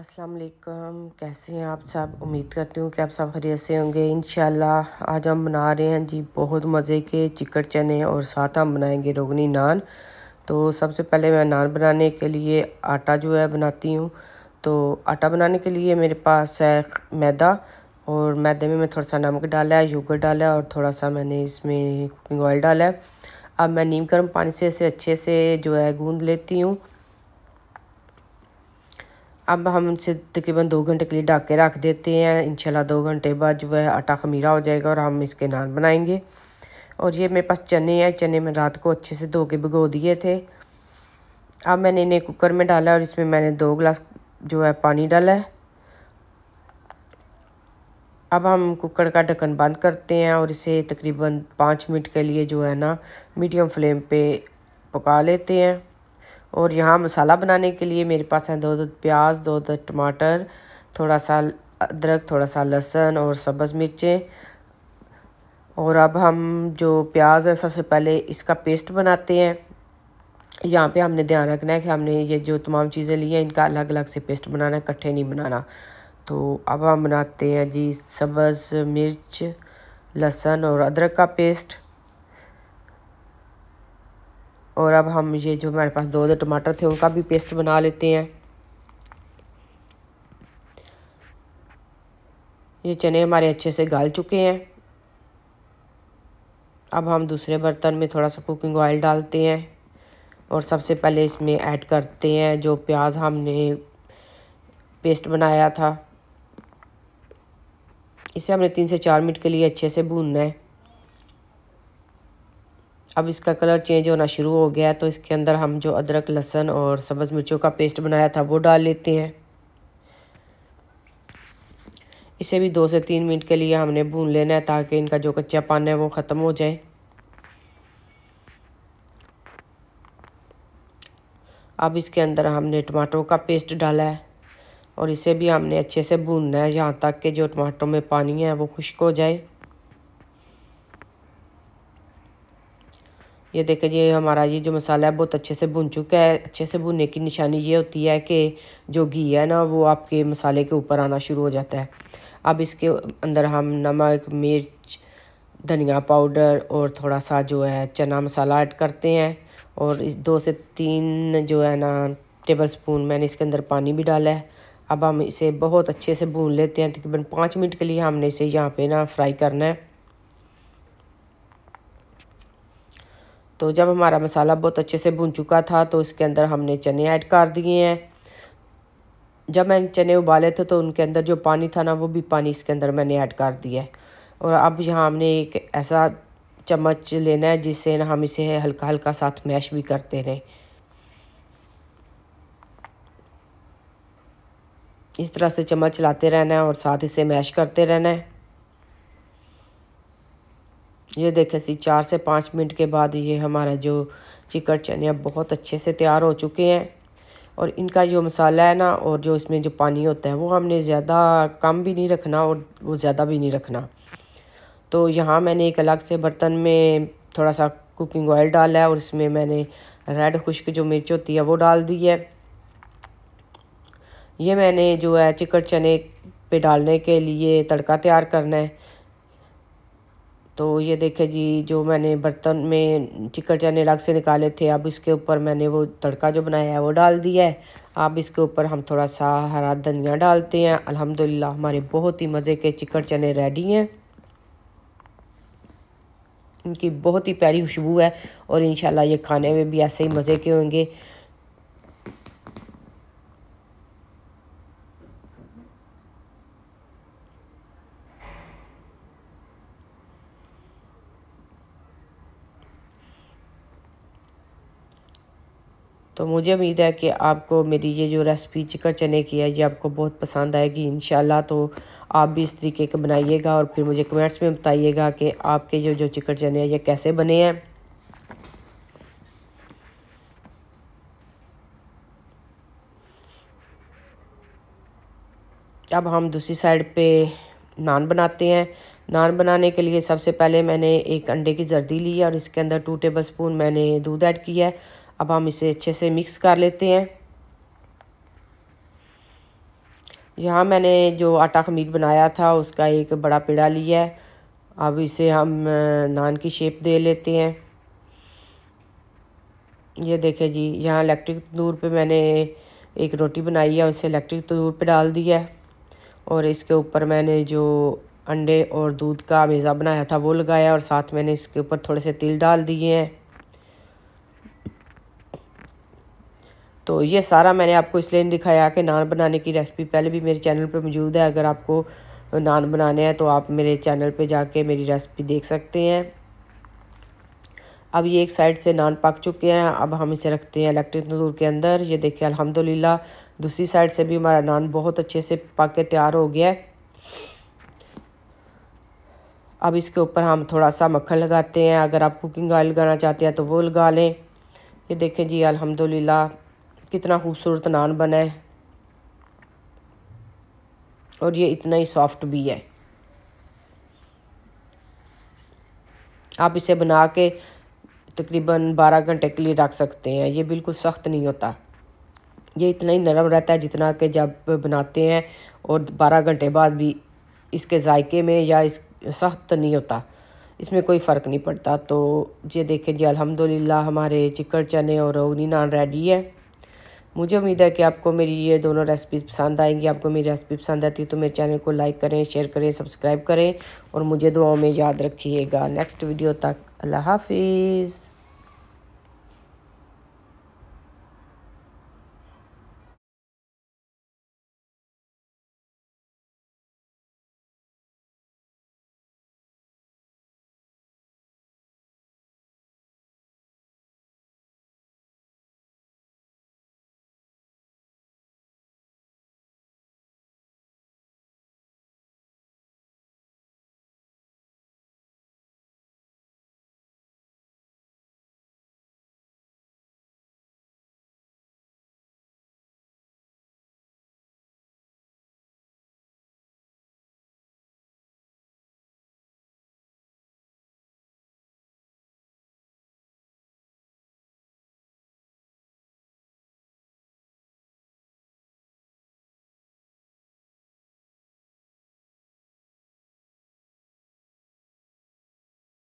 अस्सलाम वालेकुम कैसे हैं आप सब उम्मीद करती हूँ कि आप सब खरीद से होंगे इन आज हम बना रहे हैं जी बहुत मज़े के चिकट चने और साथ हम बनाएंगे रोगनी नान तो सबसे पहले मैं नान बनाने के लिए आटा जो है बनाती हूँ तो आटा बनाने के लिए मेरे पास है मैदा और मैदे में मैं थोड़ा सा नमक डाला है योगर्ट डाला है और थोड़ा सा मैंने इसमें कुकिंग ऑयल डाला है अब मैं नीम गर्म पानी से इसे अच्छे से जो है गूँध लेती हूँ अब हम उनसे तकरीबन दो घंटे के लिए ढक के रख देते हैं इंशाल्लाह दो घंटे बाद जो है आटा खमीरा हो जाएगा और हम इसके नान बनाएंगे और ये मेरे पास चने हैं चने में रात को अच्छे से धो के भिगो दिए थे अब मैंने इन्हें कुकर में डाला और इसमें मैंने दो गिलास जो है पानी डाला है अब हम कुकर का ढक्कन बंद करते हैं और इसे तकरीबन पाँच मिनट के लिए जो है ना मीडियम फ्लेम पर पका लेते हैं और यहाँ मसाला बनाने के लिए मेरे पास हैं दो दो प्याज दो दो टमाटर थोड़ा सा अदरक थोड़ा सा लहसुन और सब्ज़ मिर्चें और अब हम जो प्याज है सबसे पहले इसका पेस्ट बनाते हैं यहाँ पे हमने ध्यान रखना है कि हमने ये जो तमाम चीज़ें ली हैं इनका अलग अलग से पेस्ट बनाना है इकट्ठे नहीं बनाना तो अब हम बनाते हैं जी सब्ज़ मिर्च लहसुन और अदरक का पेस्ट और अब हम ये जो हमारे पास दो दो टमाटर थे उनका भी पेस्ट बना लेते हैं ये चने हमारे अच्छे से गल चुके हैं अब हम दूसरे बर्तन में थोड़ा सा कुकिंग ऑयल डालते हैं और सबसे पहले इसमें ऐड करते हैं जो प्याज हमने पेस्ट बनाया था इसे हमने तीन से चार मिनट के लिए अच्छे से भूनना है अब इसका कलर चेंज होना शुरू हो गया है तो इसके अंदर हम जो अदरक लहसन और सब्ज़ मिर्चों का पेस्ट बनाया था वो डाल लेते हैं इसे भी दो से तीन मिनट के लिए हमने भून लेना है ताकि इनका जो कच्चा पान है वो ख़त्म हो जाए अब इसके अंदर हमने टमाटो का पेस्ट डाला है और इसे भी हमने अच्छे से भूनना है यहाँ तक कि जो टमाटो में पानी है वो खुश्क हो जाए ये देखें जी हमारा ये जो मसाला है बहुत अच्छे से भुन चुका है अच्छे से भुनने की निशानी ये होती है कि जो घी है ना वो आपके मसाले के ऊपर आना शुरू हो जाता है अब इसके अंदर हम नमक मिर्च धनिया पाउडर और थोड़ा सा जो है चना मसाला ऐड करते हैं और इस दो से तीन जो है ना टेबल स्पून मैंने इसके अंदर पानी भी डाला है अब हम इसे बहुत अच्छे से भून लेते हैं तकरीबन पाँच मिनट के लिए हमने इसे यहाँ पे ना फ्राई करना है तो जब हमारा मसाला बहुत अच्छे से भुन चुका था तो इसके अंदर हमने चने ऐड कर दिए हैं जब मैंने चने उबाले थे तो उनके अंदर जो पानी था ना वो भी पानी इसके अंदर मैंने ऐड कर दिया है और अब यहाँ हमने एक ऐसा चम्मच लेना है जिससे ना हम इसे हल्का हल्का साथ मैश भी करते रहे इस तरह से चम्मच चलाते रहना है और साथ इसे मैश करते रहना है ये देखें सी चार से पाँच मिनट के बाद ये हमारा जो चिकन चने बहुत अच्छे से तैयार हो चुके हैं और इनका जो मसाला है ना और जो इसमें जो पानी होता है वो हमने ज़्यादा कम भी नहीं रखना और वो ज़्यादा भी नहीं रखना तो यहाँ मैंने एक अलग से बर्तन में थोड़ा सा कुकिंग ऑयल डाला है और इसमें मैंने रेड खुश्क जो मिर्च होती है वो डाल दी है ये मैंने जो है चिकन चने पे डालने के लिए तड़का तैयार करना है तो ये देखे जी जो मैंने बर्तन में चिकन चने अलग से निकाले थे अब इसके ऊपर मैंने वो तड़का जो बनाया है वो डाल दिया है अब इसके ऊपर हम थोड़ा सा हरा धनिया डालते हैं अल्हम्दुलिल्लाह हमारे बहुत ही मज़े के चिकन चने रेडी हैं इनकी बहुत ही प्यारी खुशबू है और इन ये खाने में भी ऐसे ही मज़े के होंगे तो मुझे उम्मीद है कि आपको मेरी ये जो रेसिपी चिकन चने की है ये आपको बहुत पसंद आएगी इन तो आप भी इस तरीके के बनाइएगा और फिर मुझे कमेंट्स में बताइएगा कि आपके जो जो चिकन चने हैं ये कैसे बने हैं अब हम दूसरी साइड पे नान बनाते हैं नान बनाने के लिए सबसे पहले मैंने एक अंडे की जर्दी ली है और इसके अंदर टू टेबल स्पून मैंने दूध ऐड किया है अब हम इसे अच्छे से मिक्स कर लेते हैं यहाँ मैंने जो आटा खमीर बनाया था उसका एक बड़ा पेड़ा लिया है अब इसे हम नान की शेप दे लेते हैं ये देखें जी यहाँ इलेक्ट्रिक तंदूर पे मैंने एक रोटी बनाई है उसे इलेक्ट्रिक तंदूर पे डाल दिया है और इसके ऊपर मैंने जो अंडे और दूध का मेज़ा बनाया था वो लगाया और साथ मैंने इसके ऊपर थोड़े से तिल डाल दिए हैं तो ये सारा मैंने आपको इसलिए नहीं दिखाया कि नान बनाने की रेसिपी पहले भी मेरे चैनल पर मौजूद है अगर आपको नान बनाने हैं तो आप मेरे चैनल पर जाके मेरी रेसिपी देख सकते हैं अब ये एक साइड से नान पक चुके हैं अब हम इसे रखते हैं इलेक्ट्रिक तंदूर के अंदर ये देखिए अल्हम्दुलिल्लाह दूसरी साइड से भी हमारा नान बहुत अच्छे से पक के तैयार हो गया है अब इसके ऊपर हम थोड़ा सा मक्खन लगाते हैं अगर आप कुकिंग ऑयल लगाना चाहते हैं तो वो लगा लें ये देखें जी अल्हम्दुलिल्लाह कितना खूबसूरत नान बना है और ये इतना ही सॉफ्ट भी है आप इसे बना के तकरीबन बारह घंटे के लिए रख सकते हैं ये बिल्कुल सख्त नहीं होता ये इतना ही नरम रहता है जितना कि जब बनाते हैं और बारह घंटे बाद भी इसके जायके में या इस सख्त नहीं होता इसमें कोई फ़र्क नहीं पड़ता तो ये देखें जी अलहमदिल्ला हमारे चिकड़ चने और रोगनी नान रेडी है मुझे उम्मीद है कि आपको मेरी ये दोनों रेसिपी पसंद आएंगी आपको मेरी रेसिपी पसंद आती है तो मेरे चैनल को लाइक करें शेयर करें सब्सक्राइब करें और मुझे दुआओं में याद रखिएगा नेक्स्ट वीडियो तक अल्लाह हाफिज़